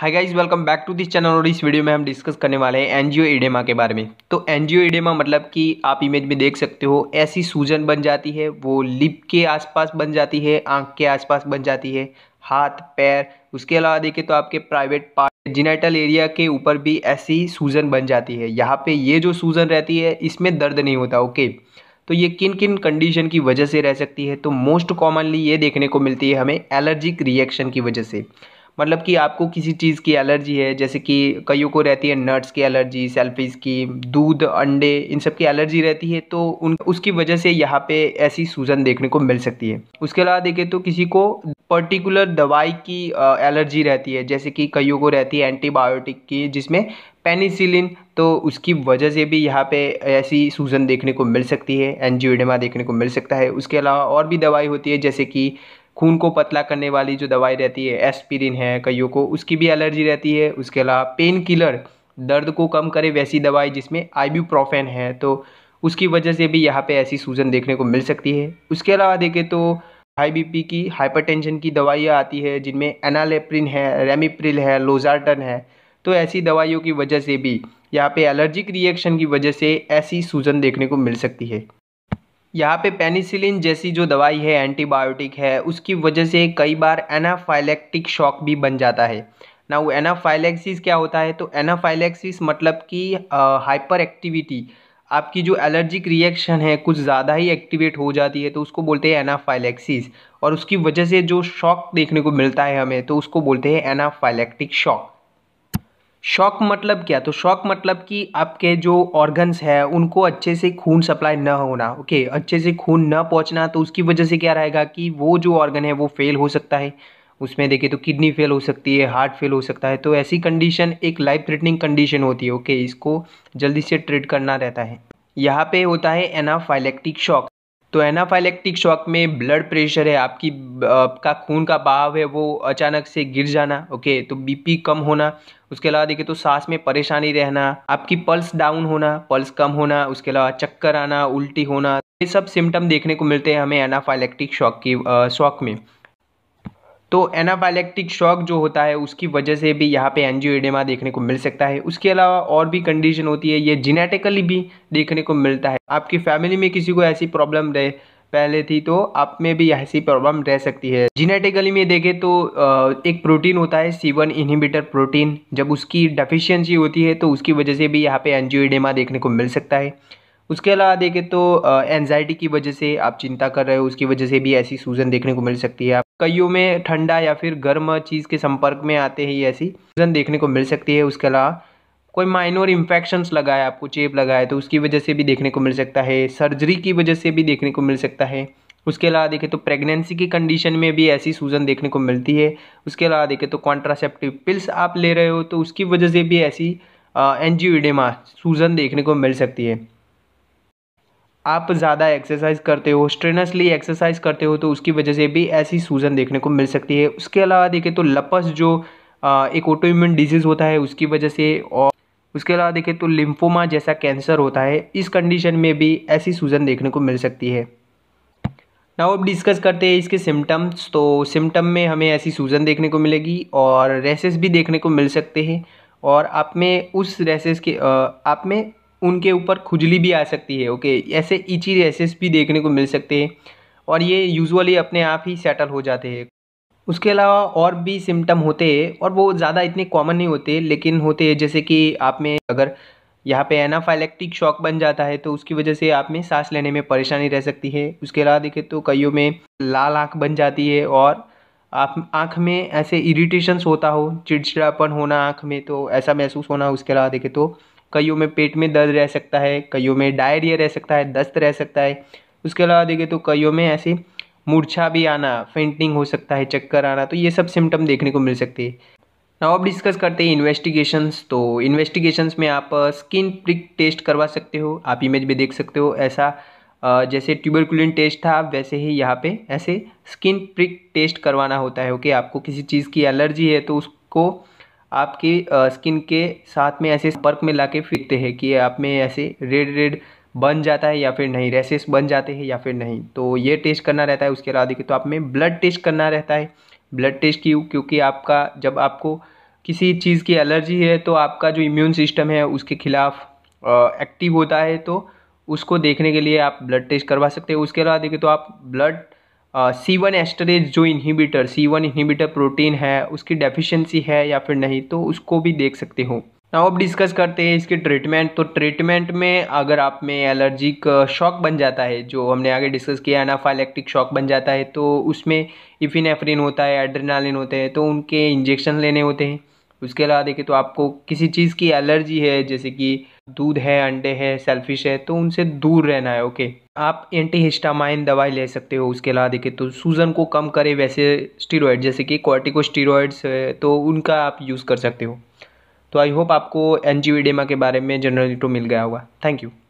hi guys welcome back to this channel और इस video में हम डिस्कस करने वाले हैं एनजीओ इडेमा के बारे में तो एनजीओ इडेमा मतलब कि आप इमेज में देख सकते हो ऐसी सूजन बन जाती है वो लिप के आसपास बन जाती है आंख के आसपास बन जाती है हाथ पैर उसके अलावा देखें तो आपके प्राइवेट पार्ट जिनेटल एरिया के ऊपर भी ऐसी सूजन बन जाती है यहाँ पर ये जो सूजन रहती है इसमें दर्द नहीं होता ओके तो ये किन किन कंडीशन की वजह से रह सकती है तो मोस्ट कॉमनली ये देखने को मिलती है हमें एलर्जिक रिएक्शन की वजह से मतलब कि आपको किसी चीज़ की एलर्जी है जैसे कि कईयों को रहती है नट्स की एलर्जी सेल्फिश की दूध अंडे इन सब की एलर्जी रहती है तो उन उसकी वजह से यहाँ पे ऐसी सूजन देखने को मिल सकती है उसके अलावा देखें तो किसी को पर्टिकुलर दवाई की एलर्जी रहती है जैसे कि कईयों को रहती है एंटीबायोटिक की जिसमें पेनिसिलिन तो उसकी वजह से भी यहाँ पे ऐसी सूजन देखने को मिल सकती है एनजीओडेमा देखने को मिल सकता है उसके अलावा और भी दवाई होती है जैसे कि खून को पतला करने वाली जो दवाई रहती है एस्पिरिन है कईयों को उसकी भी एलर्जी रहती है उसके अलावा पेन किलर दर्द को कम करे वैसी दवाई जिसमें आई है तो उसकी वजह से भी यहाँ पे ऐसी सूजन देखने को मिल सकती है उसके अलावा देखें तो हाई बीपी की हाइपरटेंशन की दवाइयाँ आती है जिनमें एनालेप्रिन है रेमिप्रिल है लोजार्टन है तो ऐसी दवाइयों की वजह से भी यहाँ पे एलर्जिक रिएक्शन की वजह से ऐसी सूजन देखने को मिल सकती है यहाँ पे पेनिसिलिन जैसी जो दवाई है एंटीबायोटिक है उसकी वजह से कई बार एनाफाइलेक्टिक शॉक भी बन जाता है ना वो एनाफाइलेक्सिस क्या होता है तो एनाफाइलेक्सिस मतलब कि हाइपर एक्टिविटी आपकी जो एलर्जिक रिएक्शन है कुछ ज़्यादा ही एक्टिवेट हो जाती है तो उसको बोलते हैं एनाफाइलेक्सिस और उसकी वजह से जो शॉक देखने को मिलता है हमें तो उसको बोलते हैं एनाफाइलेक्टिक शॉक शॉक मतलब क्या तो शॉक मतलब कि आपके जो ऑर्गन्स हैं उनको अच्छे से खून सप्लाई न होना ओके अच्छे से खून न पहुंचना तो उसकी वजह से क्या रहेगा कि वो जो ऑर्गन है वो फेल हो सकता है उसमें देखें तो किडनी फेल हो सकती है हार्ट फेल हो सकता है तो ऐसी कंडीशन एक लाइफ थ्रेटनिंग कंडीशन होती है ओके इसको जल्दी से ट्रीट करना रहता है यहाँ पे होता है एनाफाइलेक्टिक शॉक तो एनाफाइलेक्टिक शॉक में ब्लड प्रेशर है आपकी आपका खून का बहाव है वो अचानक से गिर जाना ओके तो बीपी कम होना उसके अलावा देखिए तो सांस में परेशानी रहना आपकी पल्स डाउन होना पल्स कम होना उसके अलावा चक्कर आना उल्टी होना ये सब सिम्टम देखने को मिलते हैं हमें एनाफाइलेक्टिक शॉक की शॉक में तो एनाफाइलेक्टिक शॉक जो होता है उसकी वजह से भी यहाँ पे एनजीओडेमा देखने को मिल सकता है उसके अलावा और भी कंडीशन होती है ये जिनेटिकली भी देखने को मिलता है आपकी फैमिली में किसी को ऐसी प्रॉब्लम रहे पहले थी तो आप में भी ऐसी प्रॉब्लम रह सकती है जीनेटिकली में देखें तो एक प्रोटीन होता है सी वन इनहिबिटर प्रोटीन जब उसकी डेफिशिएंसी होती है तो उसकी वजह से भी यहाँ पे एनजीओडेमा देखने को मिल सकता है उसके अलावा देखें तो एनजाइटी की वजह से आप चिंता कर रहे हो उसकी वजह से भी ऐसी सूजन देखने को मिल सकती है आप कईयों में ठंडा या फिर गर्म चीज़ के संपर्क में आते ही ऐसी सूजन देखने को मिल सकती है उसके अलावा कोई माइनर इन्फेक्शंस लगाए आपको चेप लगाए तो उसकी वजह से भी देखने को मिल सकता है सर्जरी की वजह से भी देखने को मिल सकता है उसके अलावा देखें तो प्रेगनेंसी की कंडीशन में भी ऐसी सूजन देखने को मिलती है उसके अलावा देखें तो कॉन्ट्रासेप्टिव पिल्स आप ले रहे हो तो उसकी वजह से भी ऐसी एनजीओडेमा सूजन देखने को मिल सकती है आप ज़्यादा एक्सरसाइज करते हो स्ट्रेनसली एक्सरसाइज करते हो तो उसकी वजह से भी ऐसी सूजन देखने को मिल सकती है उसके अलावा देखें तो लपस जो एक ऑटो इम्यून डिजीज़ होता है उसकी वजह से और उसके अलावा देखें तो लिम्फोमा जैसा कैंसर होता है इस कंडीशन में भी ऐसी सूजन देखने को मिल सकती है नाउ अब डिस्कस करते हैं इसके सिम्टम्स तो सिम्टम में हमें ऐसी सूजन देखने को मिलेगी और रेसेस भी देखने को मिल सकते हैं और आप में उस रेसेस के आप में उनके ऊपर खुजली भी आ सकती है ओके ऐसे इची रेसेस भी देखने को मिल सकते हैं और ये यूजुअली अपने आप ही सेटल हो जाते हैं उसके अलावा और भी सिम्टम होते हैं और वो ज़्यादा इतने कॉमन नहीं होते लेकिन होते हैं जैसे कि आप में अगर यहाँ पे एनाफाइलेक्टिक शॉक बन जाता है तो उसकी वजह से आप में सांस लेने में परेशानी रह सकती है उसके अलावा देखें तो कईयों में लाल आँख बन जाती है और आप आँख में ऐसे इरिटेशंस होता हो चिड़चिड़ापन होना आँख में तो ऐसा महसूस होना उसके अलावा देखें तो कईयों में पेट में दर्द रह सकता है कईयों में डायरिया रह सकता है दस्त रह सकता है उसके अलावा देखें तो कईयों में ऐसे मूर्छा भी आना फेंटिंग हो सकता है चक्कर आना तो ये सब सिम्टम देखने को मिल सकते हैं नाउ अब डिस्कस करते हैं इन्वेस्टिगेशंस तो इन्वेस्टिगेशंस में आप स्किन प्रिक टेस्ट करवा सकते हो आप इमेज भी देख सकते हो ऐसा uh, जैसे ट्यूबरकुलिन टेस्ट था वैसे ही यहाँ पे ऐसे स्किन प्रिक टेस्ट करवाना होता है ओके आपको किसी चीज़ की एलर्जी है तो उसको आपकी स्किन के साथ में ऐसे संपर्क में ला के फेंकते हैं कि आप में ऐसे रेड रेड बन जाता है या फिर नहीं रेसेस बन जाते हैं या फिर नहीं तो ये टेस्ट करना रहता है उसके अलावा देखिए तो आप में ब्लड टेस्ट करना रहता है ब्लड टेस्ट क्यों क्योंकि आपका जब आपको किसी चीज़ की एलर्जी है तो आपका जो इम्यून सिस्टम है उसके खिलाफ एक्टिव होता है तो उसको देखने के लिए आप ब्लड टेस्ट करवा सकते हैं उसके अलावा देखिए तो आप ब्लड सी वन एस्टरेज जो inhibitor C one inhibitor protein है उसकी डेफिशिएंसी है या फिर नहीं तो उसको भी देख सकते हो ना अब डिस्कस करते हैं इसके ट्रीटमेंट तो ट्रीटमेंट में अगर आप में एलर्जिक शॉक बन जाता है जो हमने आगे डिस्कस किया एनाफाइलेक्टिक शॉक बन जाता है तो उसमें इफिनेफ्रिन होता है एड्रेनालिन होते हैं तो उनके इंजेक्शन लेने होते हैं उसके अलावा देखें तो आपको किसी चीज़ की एलर्जी है जैसे कि दूध है अंडे है सेल्फिश है तो उनसे दूर रहना है ओके आप एंटी हिस्टामाइन दवाई ले सकते हो उसके अलावा देखें तो सूजन को कम करे वैसे स्टीरोइड जैसे कि कॉर्टिको स्टीरोइड्स है तो उनका आप यूज़ कर सकते हो तो आई होप आपको एनजीवीडेमा के बारे में जनरली तो मिल गया होगा थैंक यू